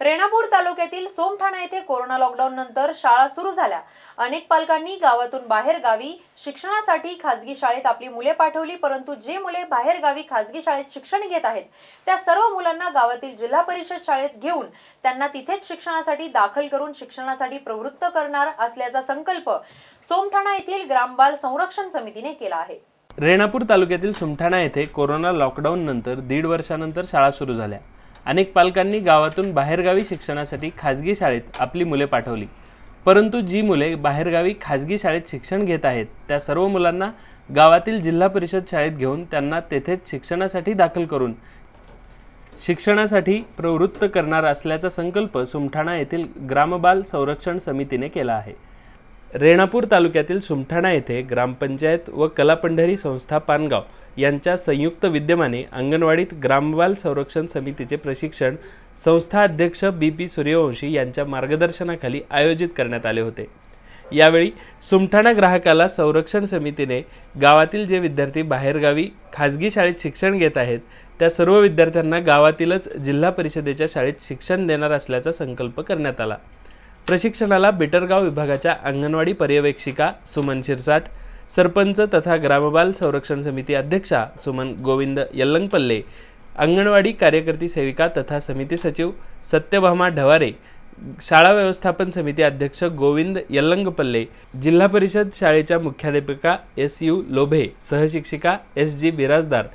रेणापूर तालुक्यातील सोमठाणा येथे corona lockdown नंतर शाळा सुरू झाल्या अनेक पालकांनी गावातून बाहेर गावी शिक्षणासाठी खासगी शाळेत आपली मुले पाठवली परंतु जे मुले बाहेर गावी खासगी शाळेत शिक्षण घेत आहेत त्या सर्व मुलांना गावातील जिल्हा परिषद शाळेत घेऊन त्यांना तिथेच शिक्षणासाठी दाखल करून शिक्षणासाठी प्रवृत्त करणार असल्याचा संकल्प सोमठाणा येथील ग्रामबाल संरक्षण समितीने केला आहे रेणापूर तालुक्यातील सुमठाणा येथे कोरोना लॉकडाऊन नंतर दीड वर्षानंतर शाळा सुरू झाल्या अनेक पालकांनी गावातून बाहेरगावी शिक्षणासाठी खाजगी शाळेत आपली मुले पाठवली परंतु जी मुले बाहेरगावी खाजगी शाळेत शिक्षण घेत आहेत त्या सर्व मुलांना गावातील जिल्हा परिषद शाळेत घेऊन त्यांना तेथेच शिक्षणासाठी दाखल करून शिक्षणासाठी प्रवृत्त करणार असल्याचा संकल्प सुमठाणा येथील ग्रामबाल संरक्षण समितीने केला आहे रेणापूर तालुक्यातील सुमठाणा येथे ग्रामपंचायत व कलापंढरी संस्था पानगाव यांच्या संयुक्त विद्यमाने अंगणवाडीत ग्रामवाल संरक्षण समितीचे प्रशिक्षण संस्था अध्यक्ष बी पी सूर्यवंशी यांच्या मार्गदर्शनाखाली आयोजित करण्यात आले होते यावेळी सुमठाणा ग्राहकाला संरक्षण समितीने गावातील जे विद्यार्थी बाहेरगावी खाजगी शाळेत शिक्षण घेत आहेत त्या सर्व विद्यार्थ्यांना गावातीलच जिल्हा परिषदेच्या शाळेत शिक्षण देणार असल्याचा संकल्प करण्यात आला प्रशिक्षणाला बिटरगाव विभागाच्या अंगणवाडी पर्यवेक्षिका सुमन शिरसाट सरपंच तथा ग्रामबाल संरक्षण समिती अध्यक्षा सुमन गोविंद यल्लंगपल्ले अंगणवाडी कार्यकर्ती सेविका तथा समिती सचिव सत्यभामा ढवारे शाळा व्यवस्थापन समिती अध्यक्ष गोविंद यल्लंगपल्ले जिल्हा परिषद शाळेच्या मुख्याध्यापिका एस यू लोभे सहशिक्षिका S G Birajdar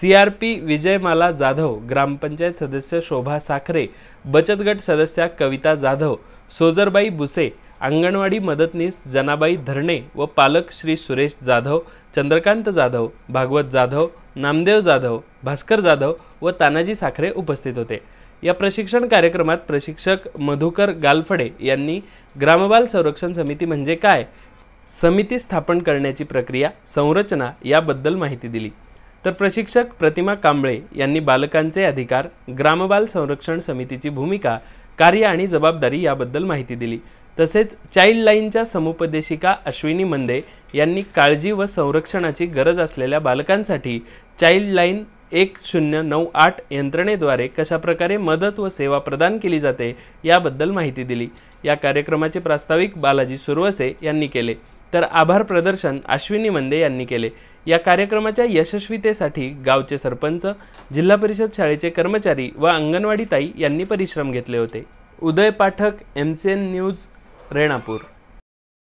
C R P Vijaymala Jadhav ग्रामपंचायत सदस्य शोभा साखरे बचत गट सदस्या कविता जाधव सोजरबाई बुसे अंगणवाडी मदतनीस जनाबाई धरणे व पालक श्री सुरेश जाधव चंद्रकांत जाधव भागवत जाधव नामदेव जाधव भास्कर जाधव व तानाजी साखरे उपस्थित होते या प्रशिक्षण कार्यक्रमात प्रशिक्षक मधुकर गालफडे यांनी ग्रामबाल संरक्षण समिती म्हणजे काय समिती स्थापन करण्याची प्रक्रिया संरचना याबद्दल माहिती दिली तर प्रशिक्षक प्रतिमा कांबळे यांनी बालकांचे अधिकार ग्रामबाल संरक्षण समितीची भूमिका कार्य आणि जबाबदारी याबद्दल माहिती दिली तसेच चाइल्ड लाईनच्या समुपदेशिका अश्विनी मंदे यांनी काळजी व संरक्षणाची गरज असलेल्या बालकांसाठी चाइल्ड लाईन एक शून्य नऊ आठ यंत्रणेद्वारे कशाप्रकारे मदत व सेवा प्रदान केली जाते याबद्दल माहिती दिली या कार्यक्रमाचे प्रास्ताविक बालाजी सुरवसे यांनी केले तर आभार प्रदर्शन अश्विनी मंदे यांनी केले या कार्यक्रमाच्या यशस्वीतेसाठी गावचे सरपंच जिल्हा परिषद शाळेचे कर्मचारी व अंगणवाडी ताई यांनी परिश्रम घेतले होते Uday Pathak M C N news Renapur